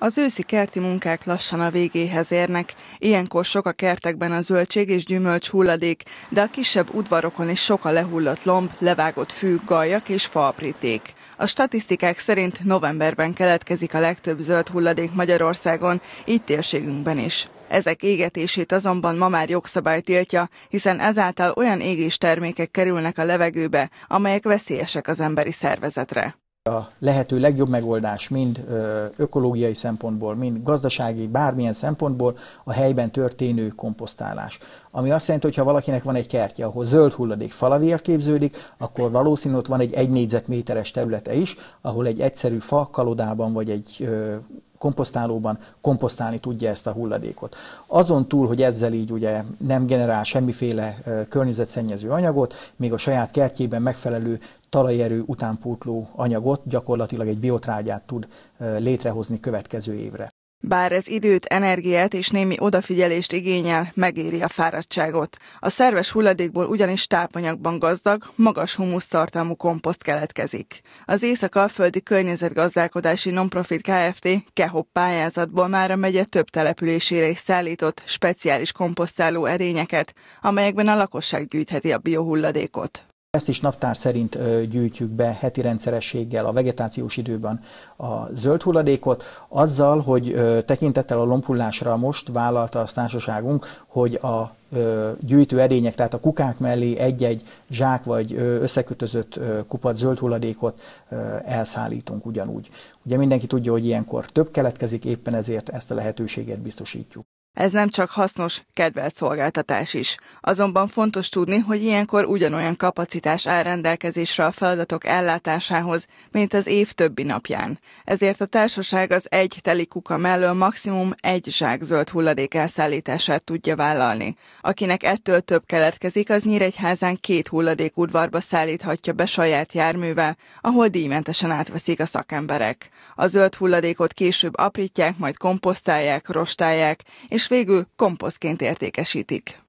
Az őszi kerti munkák lassan a végéhez érnek. Ilyenkor sok a kertekben a zöldség és gyümölcs hulladék, de a kisebb udvarokon is sok a lehullott lomb, levágott fű, gajak és faapríték. A statisztikák szerint novemberben keletkezik a legtöbb zöld hulladék Magyarországon, így térségünkben is. Ezek égetését azonban ma már jogszabály tiltja, hiszen ezáltal olyan égés termékek kerülnek a levegőbe, amelyek veszélyesek az emberi szervezetre. A lehető legjobb megoldás mind ökológiai szempontból, mind gazdasági, bármilyen szempontból a helyben történő komposztálás. Ami azt jelenti, hogy ha valakinek van egy kertje, ahol zöld hulladék falavér képződik, akkor valószínűleg ott van egy egy négyzetméteres területe is, ahol egy egyszerű fa kalodában vagy egy komposztálóban komposztálni tudja ezt a hulladékot. Azon túl, hogy ezzel így ugye nem generál semmiféle környezetszennyező anyagot, még a saját kertjében megfelelő talajerő utánpótló anyagot, gyakorlatilag egy biotrágyát tud létrehozni következő évre. Bár ez időt, energiát és némi odafigyelést igényel, megéri a fáradtságot. A szerves hulladékból ugyanis tápanyagban gazdag, magas humusztartalmú komposzt keletkezik. Az Észak-Alföldi Környezetgazdálkodási Nonprofit Kft. Kehop pályázatból már a megye több településére is szállított speciális komposztáló erényeket, amelyekben a lakosság gyűjtheti a biohulladékot. Ezt is naptár szerint gyűjtjük be heti rendszerességgel a vegetációs időben a zöld hulladékot, azzal, hogy tekintettel a lompullásra most vállalta a társaságunk, hogy a gyűjtő edények, tehát a kukák mellé egy-egy zsák vagy összekötözött kupat zöld hulladékot elszállítunk ugyanúgy. Ugye mindenki tudja, hogy ilyenkor több keletkezik, éppen ezért ezt a lehetőséget biztosítjuk. Ez nem csak hasznos, kedvelt szolgáltatás is. Azonban fontos tudni, hogy ilyenkor ugyanolyan kapacitás áll rendelkezésre a feladatok ellátásához, mint az év többi napján. ezért a társaság az egy teli kuka mellől maximum egy zsák zöld hulladék elszállítását tudja vállalni. Akinek ettől több keletkezik, az Nyíregyházán két hulladék udvarba szállíthatja be saját járművel, ahol díjmentesen átveszik a szakemberek. A zöld hulladékot később aprítják, majd komposztálják, rostálják, és végül komposztként értékesítik.